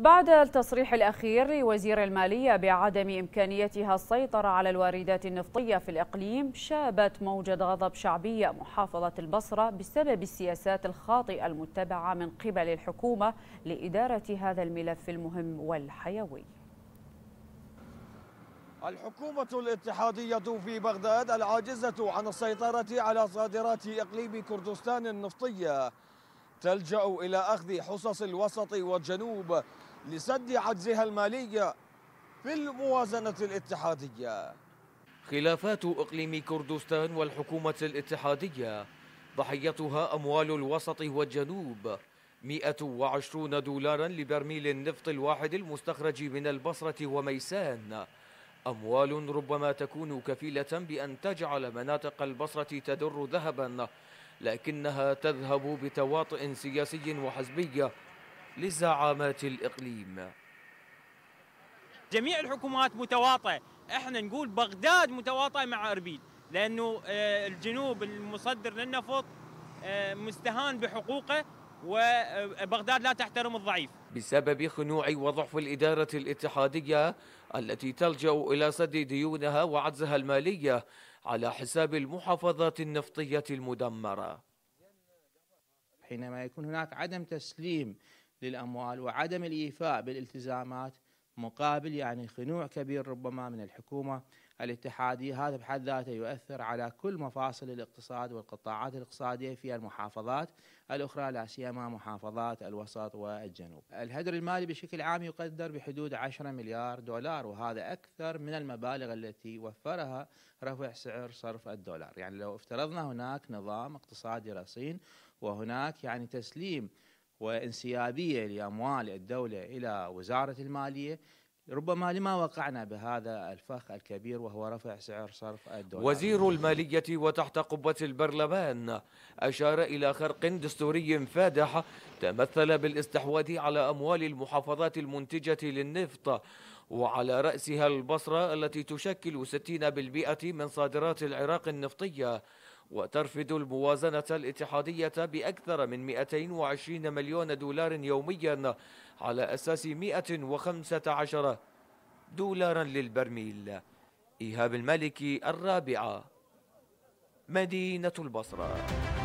بعد التصريح الأخير لوزير المالية بعدم إمكانيتها السيطرة على الواردات النفطية في الإقليم شابت موجة غضب شعبية محافظة البصرة بسبب السياسات الخاطئة المتبعة من قبل الحكومة لإدارة هذا الملف المهم والحيوي الحكومة الاتحادية في بغداد العاجزة عن السيطرة على صادرات إقليم كردستان النفطية تلجأ إلى أخذ حصص الوسط والجنوب لسد عجزها المالي في الموازنة الاتحادية خلافات إقليم كردستان والحكومة الاتحادية ضحيتها أموال الوسط والجنوب 120 دولارا لبرميل النفط الواحد المستخرج من البصرة وميسان أموال ربما تكون كفيلة بأن تجعل مناطق البصرة تدر ذهبا لكنها تذهب بتواطئ سياسي وحزبي لزعامات الإقليم جميع الحكومات متواطئة احنا نقول بغداد متواطئة مع أربيل لأنه آه، الجنوب المصدر للنفط آه، مستهان بحقوقه وبغداد آه، لا تحترم الضعيف بسبب خنوع وضعف الإدارة الاتحادية التي تلجأ إلى سد ديونها وعجزها المالية على حساب المحافظات النفطية المدمرة حينما يكون هناك عدم تسليم للأموال وعدم الإيفاء بالالتزامات مقابل يعني خنوع كبير ربما من الحكومة الاتحادية هذا بحد ذاته يؤثر على كل مفاصل الاقتصاد والقطاعات الاقتصادية في المحافظات الأخرى لا سيما محافظات الوسط والجنوب الهدر المالي بشكل عام يقدر بحدود 10 مليار دولار وهذا أكثر من المبالغ التي وفرها رفع سعر صرف الدولار يعني لو افترضنا هناك نظام اقتصادي رصين وهناك يعني تسليم وانسيابية لأموال الدولة إلى وزارة المالية ربما لما وقعنا بهذا الفخ الكبير وهو رفع سعر صرف الدولار وزير المالية وتحت قبة البرلمان أشار إلى خرق دستوري فادح تمثل بالاستحواذ على أموال المحافظات المنتجة للنفط وعلى رأسها البصرة التي تشكل 60% من صادرات العراق النفطية وترفد الموازنة الاتحادية بأكثر من 220 مليون دولار يوميا على أساس 115 دولارا للبرميل إيهاب المالكي الرابعة مدينة البصرة